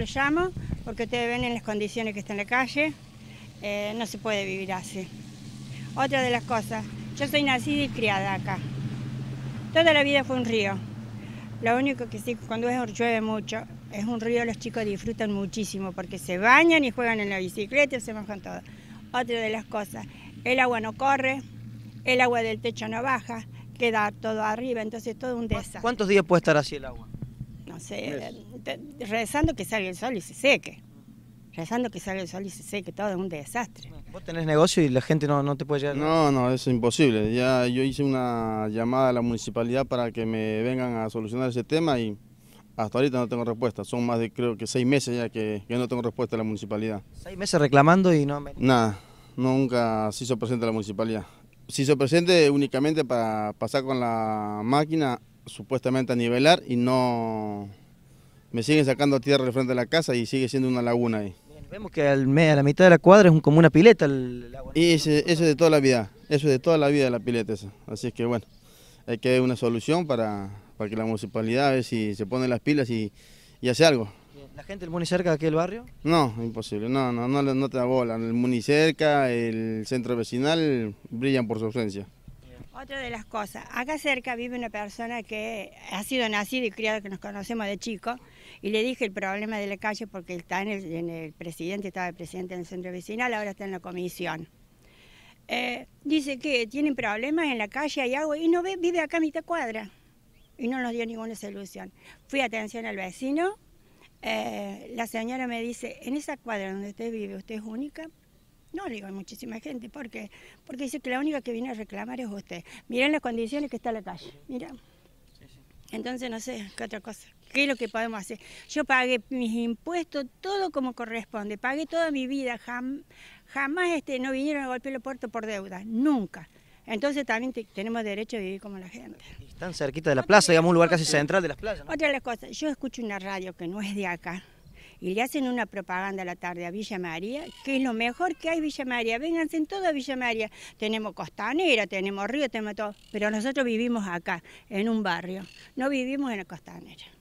le llamo porque ustedes ven en las condiciones que está en la calle, eh, no se puede vivir así. Otra de las cosas, yo soy nacida y criada acá. Toda la vida fue un río. Lo único que sí, cuando es, llueve mucho, es un río, los chicos disfrutan muchísimo porque se bañan y juegan en la bicicleta, se mojan todo. Otra de las cosas, el agua no corre, el agua del techo no baja, queda todo arriba, entonces todo un desastre. ¿Cuántos días puede estar así el agua? No sé, rezando que salga el sol y se seque. Rezando que salga el sol y se seque, todo es un desastre. Vos tenés negocio y la gente no, no te puede llegar. No, no, es imposible. Ya yo hice una llamada a la municipalidad para que me vengan a solucionar ese tema y hasta ahorita no tengo respuesta. Son más de creo que seis meses ya que, no tengo respuesta de la municipalidad. ¿Seis meses reclamando y no? Nada, nunca se hizo presente la municipalidad. Se hizo presente únicamente para pasar con la máquina supuestamente a nivelar y no, me siguen sacando tierra de frente a la casa y sigue siendo una laguna ahí. vemos que al, a la mitad de la cuadra es como una pileta el, agua. Y eso es de toda la vida, eso es de toda la vida la pileta esa. Así que bueno, hay que ver una solución para, que la municipalidad ve si se pone las pilas y, hace algo. ¿La gente del municipio cerca de aquí barrio? No, imposible, no, no, no, te da El municipio el centro vecinal brillan por su ausencia. Otra de las cosas, acá cerca vive una persona que ha sido nacida y criada, que nos conocemos de chico, y le dije el problema de la calle porque está en el, presidente, estaba el presidente en el centro vecinal, ahora está en la comisión. Eh, dice que tienen problemas en la calle, hay agua, y no ve, vive acá a mitad cuadra, y no nos dio ninguna solución. Fui a atención al vecino, eh, la señora me dice, en esa cuadra donde usted vive, ¿usted es única? No, le digo, hay muchísima gente. porque Porque dice que la única que viene a reclamar es usted. Miren las condiciones que está la calle. mira. Entonces, no sé, ¿qué otra cosa? ¿Qué es lo que podemos hacer? Yo pagué mis impuestos, todo como corresponde. Pagué toda mi vida. jamás este, no vinieron a golpear el puerto por deuda. Nunca. Entonces también tenemos derecho a vivir como la gente. Y están cerquita de la plaza, digamos, un lugar casi central de las playas. Otra de las cosas, yo escucho una radio que no es de acá y le hacen una propaganda a la tarde a Villa María, que es lo mejor que hay Villa María. Vénganse en toda Villa María. Tenemos costanera, tenemos río, tenemos todo. Pero nosotros vivimos acá, en un barrio. No vivimos en la costanera.